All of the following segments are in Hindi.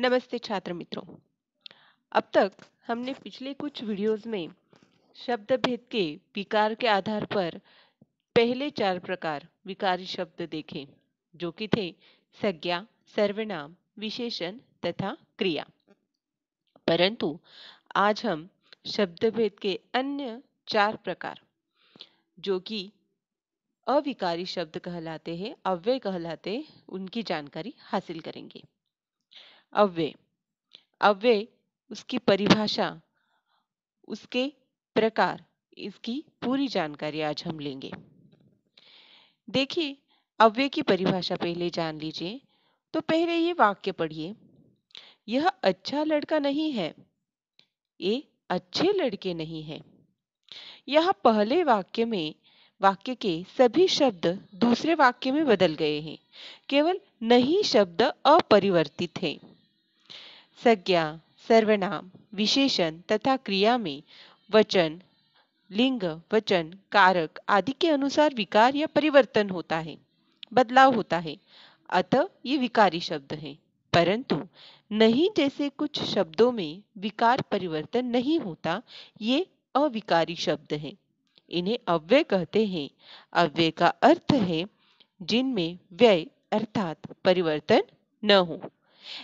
नमस्ते छात्र मित्रों अब तक हमने पिछले कुछ वीडियोस में शब्द भेद के विकार के आधार पर पहले चार प्रकार विकारी शब्द देखे जो कि थे संज्ञा सर्वनाम विशेषण तथा क्रिया परंतु आज हम शब्द भेद के अन्य चार प्रकार जो कि अविकारी शब्द कहलाते हैं अव्यय कहलाते हैं उनकी जानकारी हासिल करेंगे अव्यय अव्यय उसकी परिभाषा उसके प्रकार इसकी पूरी जानकारी आज हम लेंगे देखिए अव्यय की परिभाषा पहले जान लीजिए तो पहले ये वाक्य पढ़िए यह अच्छा लड़का नहीं है ये अच्छे लड़के नहीं है यह पहले वाक्य में वाक्य के सभी शब्द दूसरे वाक्य में बदल गए हैं केवल नहीं शब्द अपरिवर्तित हैं संज्ञा सर्वनाम विशेषण तथा क्रिया में वचन लिंग वचन कारक आदि के अनुसार विकार या परिवर्तन होता है बदलाव होता है अतः ये विकारी शब्द हैं परंतु नहीं जैसे कुछ शब्दों में विकार परिवर्तन नहीं होता ये अविकारी शब्द हैं इन्हें अव्यय कहते हैं अव्यय का अर्थ है जिनमें व्यय अर्थात परिवर्तन न हो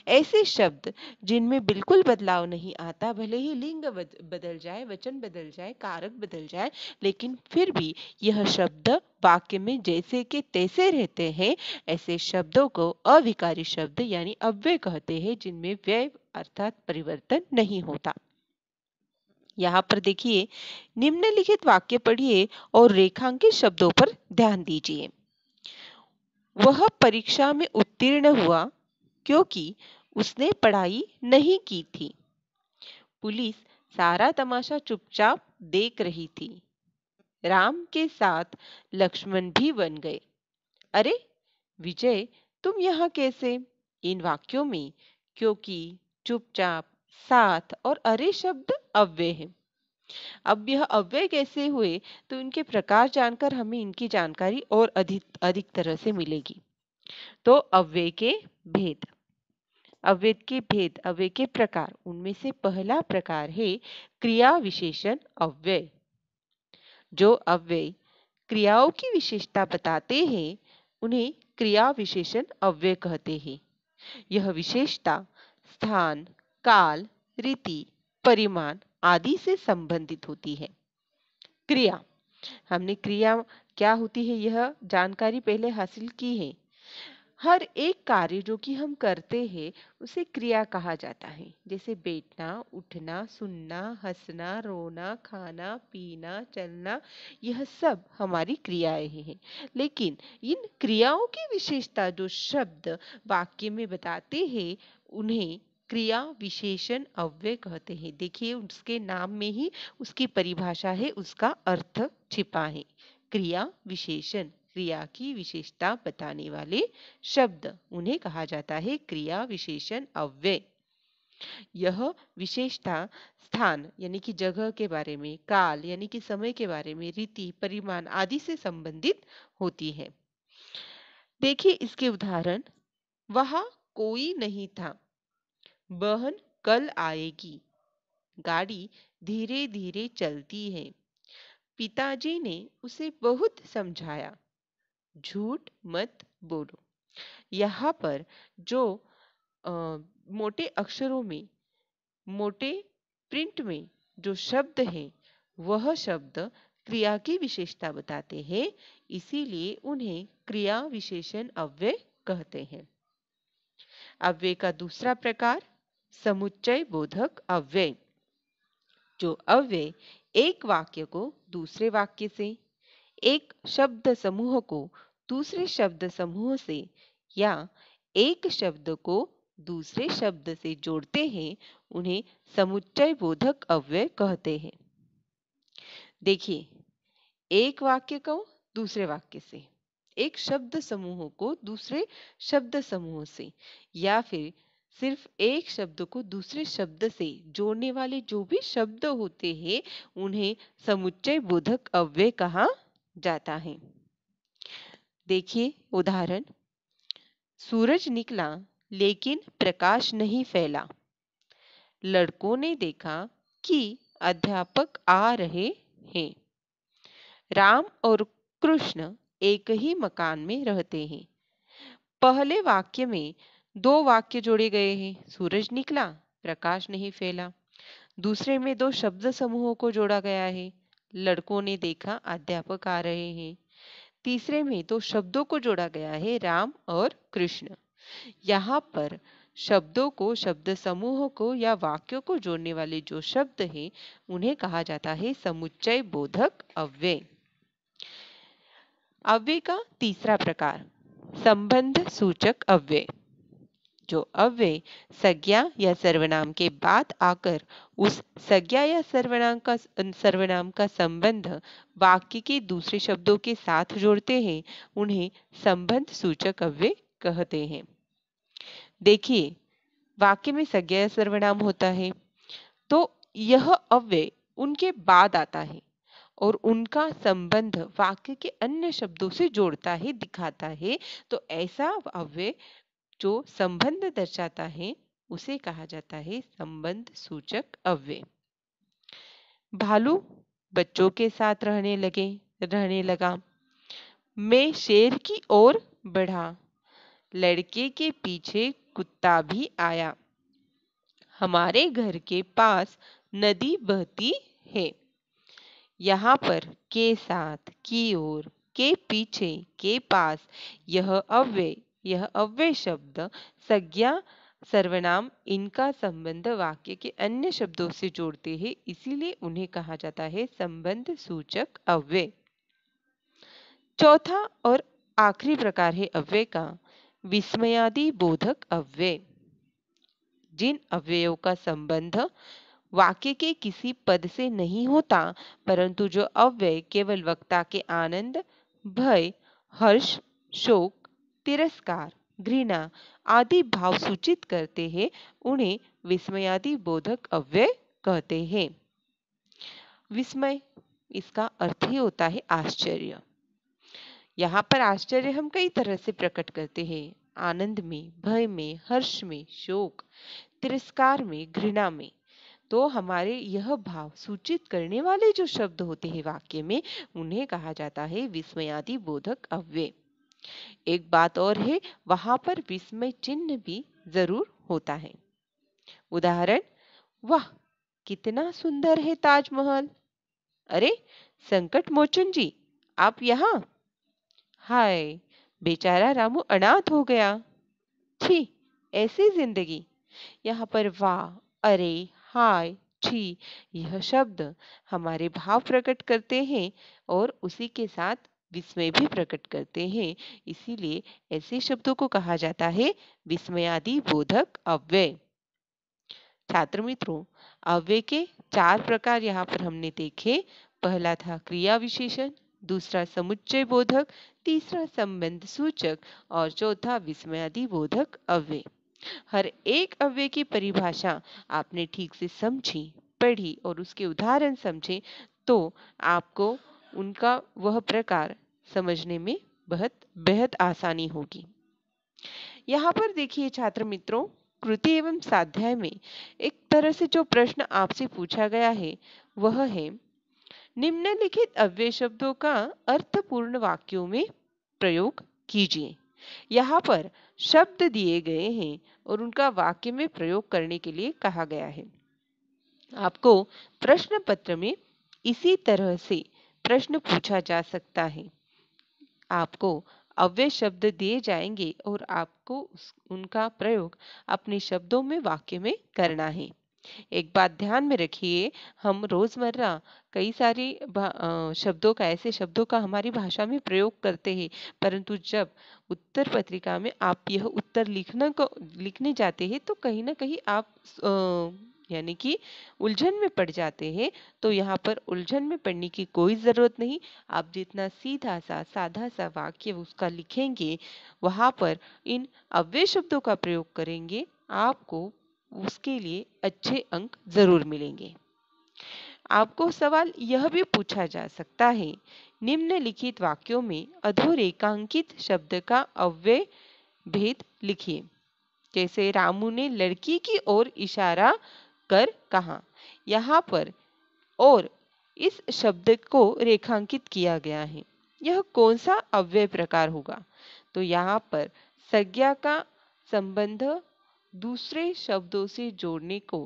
ऐसे शब्द जिनमें बिल्कुल बदलाव नहीं आता भले ही लिंग बदल जाए वचन बदल जाए कारक बदल जाए लेकिन फिर भी यह शब्द वाक्य में जैसे के तैसे रहते हैं ऐसे शब्दों को अविकारी शब्द यानी अव्यय कहते हैं जिनमें व्यय अर्थात परिवर्तन नहीं होता यहाँ पर देखिए निम्नलिखित वाक्य पढ़िए और रेखांकित शब्दों पर ध्यान दीजिए वह परीक्षा में उत्तीर्ण हुआ क्योंकि उसने पढ़ाई नहीं की थी पुलिस सारा तमाशा चुपचाप देख रही थी राम के साथ लक्ष्मण भी बन गए अरे विजय तुम यहाँ कैसे इन वाक्यों में क्योंकि चुपचाप साथ और अरे शब्द अव्यय है अब यह अव्यय कैसे हुए तो इनके प्रकार जानकर हमें इनकी जानकारी और अधिक अधिक तरह से मिलेगी तो अव्यय के भेद अवैध के भेद अव्यय के प्रकार उनमें से पहला प्रकार है क्रिया विशेषण अव्यय जो अव्यय क्रियाओं की विशेषता बताते हैं उन्हें क्रिया विशेषण अव्यय कहते हैं यह विशेषता स्थान काल रीति परिमाण आदि से संबंधित होती है क्रिया हमने क्रिया क्या होती है यह जानकारी पहले हासिल की है हर एक कार्य जो कि हम करते हैं उसे क्रिया कहा जाता है जैसे बैठना उठना सुनना हंसना रोना खाना पीना चलना यह सब हमारी क्रियाएं हैं लेकिन इन क्रियाओं की विशेषता जो शब्द वाक्य में बताते हैं उन्हें क्रिया विशेषण अव्यय कहते हैं देखिए उसके नाम में ही उसकी परिभाषा है उसका अर्थ छिपा है क्रिया विशेषण क्रिया की विशेषता बताने वाले शब्द उन्हें कहा जाता है क्रिया विशेषण अव्यय यह विशेषता स्थान यानी कि जगह के बारे में काल यानी कि समय के बारे में रीति परिमाण आदि से संबंधित होती है देखिए इसके उदाहरण वहां कोई नहीं था बहन कल आएगी गाड़ी धीरे धीरे चलती है पिताजी ने उसे बहुत समझाया झूठ मत बोलो यहाँ पर जो आ, मोटे अक्षरों में मोटे प्रिंट में जो शब्द हैं वह शब्द क्रिया की विशेषता बताते हैं इसीलिए उन्हें क्रिया विशेषण अव्यय कहते हैं अव्यय का दूसरा प्रकार समुच्चय बोधक अव्यय जो अव्यय एक वाक्य को दूसरे वाक्य से एक शब्द समूह को दूसरे शब्द समूह से या एक शब्द को दूसरे शब्द से जोड़ते हैं उन्हें समुच्चय बोधक अव्यय कहते हैं देखिए एक वाक्य को दूसरे वाक्य से एक शब्द समूह को दूसरे शब्द समूह से या फिर सिर्फ एक शब्द को दूसरे शब्द से जोड़ने वाले जो भी शब्द होते हैं उन्हें समुच्चय बोधक अव्यय कहा जाता है देखिए उदाहरण सूरज निकला लेकिन प्रकाश नहीं फैला लड़कों ने देखा कि अध्यापक आ रहे हैं राम और कृष्ण एक ही मकान में रहते हैं पहले वाक्य में दो वाक्य जोड़े गए हैं सूरज निकला प्रकाश नहीं फैला दूसरे में दो शब्द समूहों को जोड़ा गया है लड़कों ने देखा अध्यापक आ रहे हैं तीसरे में तो शब्दों को जोड़ा गया है राम और कृष्ण यहाँ पर शब्दों को शब्द समूह को या वाक्यों को जोड़ने वाले जो शब्द हैं उन्हें कहा जाता है समुच्चय बोधक अव्यय अव्यय का तीसरा प्रकार संबंध सूचक अव्यय जो अव्यय संज्ञा या सर्वनाम के बाद आकर उस संज्ञा या सर्वनाम का सर्वनाम का संबंध वाक्य के दूसरे शब्दों के साथ जोड़ते हैं उन्हें संबंध सूचक अव्यय कहते हैं देखिए वाक्य में संज्ञा या सर्वनाम होता है तो यह अव्यय उनके बाद आता है और उनका संबंध वाक्य के अन्य शब्दों से जोड़ता है दिखाता है तो ऐसा अव्यय जो संबंध दर्शाता है उसे कहा जाता है संबंध सूचक अव्यय भालू बच्चों के साथ रहने लगे रहने लगा मैं शेर की ओर बढ़ा लड़के के पीछे कुत्ता भी आया हमारे घर के पास नदी बहती है यहाँ पर के साथ की ओर के पीछे के पास यह अव्यय यह अव्यय शब्द संज्ञा सर्वनाम इनका संबंध वाक्य के अन्य शब्दों से जोड़ते हैं इसीलिए उन्हें कहा जाता है संबंध सूचक अव्यय चौथा और आखिरी प्रकार है अव्यय का विस्मयादि बोधक अव्यय जिन अव्ययों का संबंध वाक्य के किसी पद से नहीं होता परंतु जो अव्यय केवल वक्ता के आनंद भय हर्ष शोक तिरस्कार घृणा आदि भाव सूचित करते हैं उन्हें विस्मयादि बोधक अव्यय कहते हैं विस्मय इसका अर्थ ही होता है आश्चर्य यहाँ पर आश्चर्य हम कई तरह से प्रकट करते हैं आनंद में भय में हर्ष में शोक तिरस्कार में घृणा में तो हमारे यह भाव सूचित करने वाले जो शब्द होते हैं वाक्य में उन्हें कहा जाता है विस्मयादि बोधक अव्यय एक बात और है वहां पर विस्मय चिन्ह भी जरूर होता है उदाहरण वाह कितना सुंदर है ताजमहल अरे संकट मोचन जी आप यहाँ हाय बेचारा रामू अनाथ हो गया छी ऐसी जिंदगी यहाँ पर वाह अरे हाय छी यह शब्द हमारे भाव प्रकट करते हैं और उसी के साथ विस्मय भी प्रकट करते हैं इसीलिए ऐसे शब्दों को कहा जाता है विस्मयादि बोधक अव्यय छात्र मित्रों अव्यय के चार प्रकार यहाँ पर हमने देखे पहला था क्रिया विशेषण दूसरा समुच्चय बोधक तीसरा संबंध सूचक और चौथा विस्मयादि बोधक अव्यय हर एक अव्यय की परिभाषा आपने ठीक से समझी पढ़ी और उसके उदाहरण समझे तो आपको उनका वह प्रकार समझने में बहुत बेहद आसानी होगी यहाँ पर देखिए छात्र मित्रों कृति एवं स्वाध्याय में एक तरह से जो प्रश्न आपसे पूछा गया है वह है निम्नलिखित अव्यय शब्दों का अर्थपूर्ण वाक्यों में प्रयोग कीजिए यहाँ पर शब्द दिए गए हैं और उनका वाक्य में प्रयोग करने के लिए कहा गया है आपको प्रश्न पत्र में इसी तरह से प्रश्न पूछा जा सकता है आपको अव्यय शब्द दिए जाएंगे और आपको उनका प्रयोग अपने शब्दों में वाक्य में करना है एक बात ध्यान में रखिए हम रोज़मर्रा कई सारी शब्दों का ऐसे शब्दों का हमारी भाषा में प्रयोग करते हैं परंतु जब उत्तर पत्रिका में आप यह उत्तर लिखना को लिखने जाते हैं तो कहीं ना कहीं आप आ, यानी कि उलझन में पड़ जाते हैं तो यहाँ पर उलझन में पड़ने की कोई ज़रूरत नहीं आप जितना सीधा सा साधा सा वाक्य उसका लिखेंगे वहाँ पर इन अव्य शब्दों का प्रयोग करेंगे आपको उसके लिए अच्छे अंक ज़रूर मिलेंगे आपको सवाल यह भी पूछा जा सकता है निम्नलिखित वाक्यों में अधोरेखांकित शब्द का अव्यय भेद लिखिए जैसे रामू ने लड़की की ओर इशारा कर कहा यहाँ पर और इस शब्द को रेखांकित किया गया है यह कौन सा अव्यय प्रकार होगा तो यहाँ पर संज्ञा का संबंध दूसरे शब्दों से जोड़ने को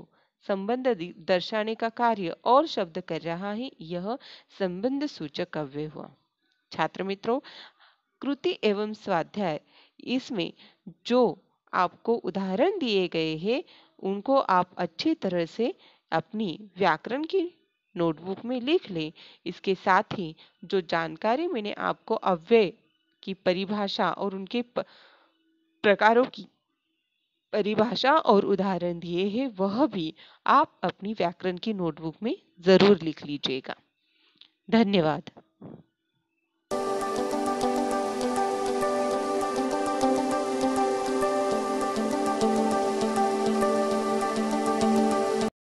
संबंध दर्शाने का कार्य और शब्द कर रहा है यह संबंध सूचक अव्यय हुआ छात्र मित्रों कृति एवं स्वाध्याय इसमें जो आपको उदाहरण दिए गए हैं उनको आप अच्छी तरह से अपनी व्याकरण की नोटबुक में लिख लें इसके साथ ही जो जानकारी मैंने आपको अव्यय की परिभाषा और उनके प्रकारों की परिभाषा और उदाहरण दिए हैं वह भी आप अपनी व्याकरण की नोटबुक में ज़रूर लिख लीजिएगा धन्यवाद